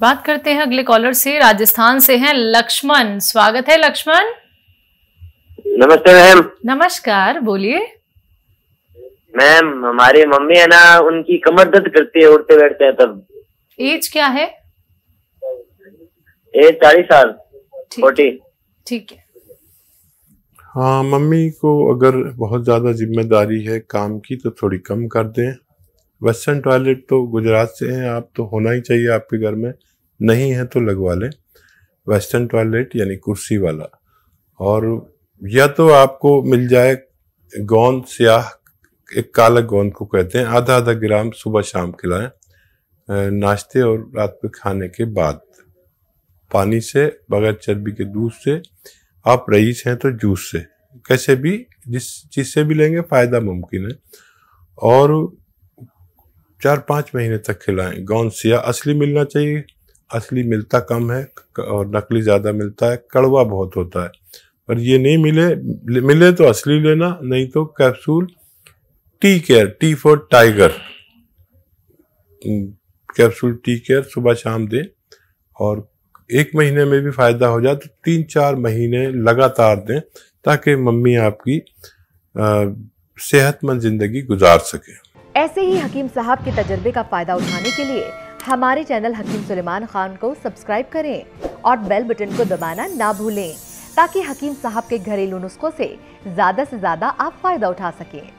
बात करते हैं अगले कॉलर से राजस्थान से हैं लक्ष्मण स्वागत है लक्ष्मण नमस्ते मैम नमस्कार बोलिए मैम हमारी मम्मी है ना उनकी कमर दर्द करती है उठते बैठते हैं तब एज क्या है एज चालीस साल फोर्टी ठीक है हाँ मम्मी को अगर बहुत ज़्यादा जिम्मेदारी है काम की तो थोड़ी कम कर दें वेस्टर्न टॉयलेट तो गुजरात से हैं आप तो होना ही चाहिए आपके घर में नहीं है तो लगवा लें वेस्टर्न टॉयलेट यानी कुर्सी वाला और या तो आपको मिल जाए गोंद स्याह एक काला गोंद को कहते हैं आधा आधा ग्राम सुबह शाम खिलाएं नाश्ते और रात में खाने के बाद पानी से बगैर चर्बी के दूध से आप रईस हैं तो जूस से कैसे भी जिस चीज़ से भी लेंगे फ़ायदा मुमकिन है और चार पाँच महीने तक खिलाएं गौन सिया असली मिलना चाहिए असली मिलता कम है और नकली ज़्यादा मिलता है कड़वा बहुत होता है पर ये नहीं मिले मिले तो असली लेना नहीं तो capsule T care T for tiger capsule T care सुबह शाम दें और एक महीने में भी फ़ायदा हो जाए तो तीन चार महीने लगातार दें ताकि मम्मी आपकी सेहतमंद ज़िंदगी गुजार सके ऐसे ही हकीम साहब के तजर्बे का फ़ायदा उठाने के लिए हमारे चैनल हकीम सुलेमान खान को सब्सक्राइब करें और बेल बटन को दबाना ना भूलें ताकि हकीम साहब के घरेलू नुस्खों से ज़्यादा से ज़्यादा आप फ़ायदा उठा सकें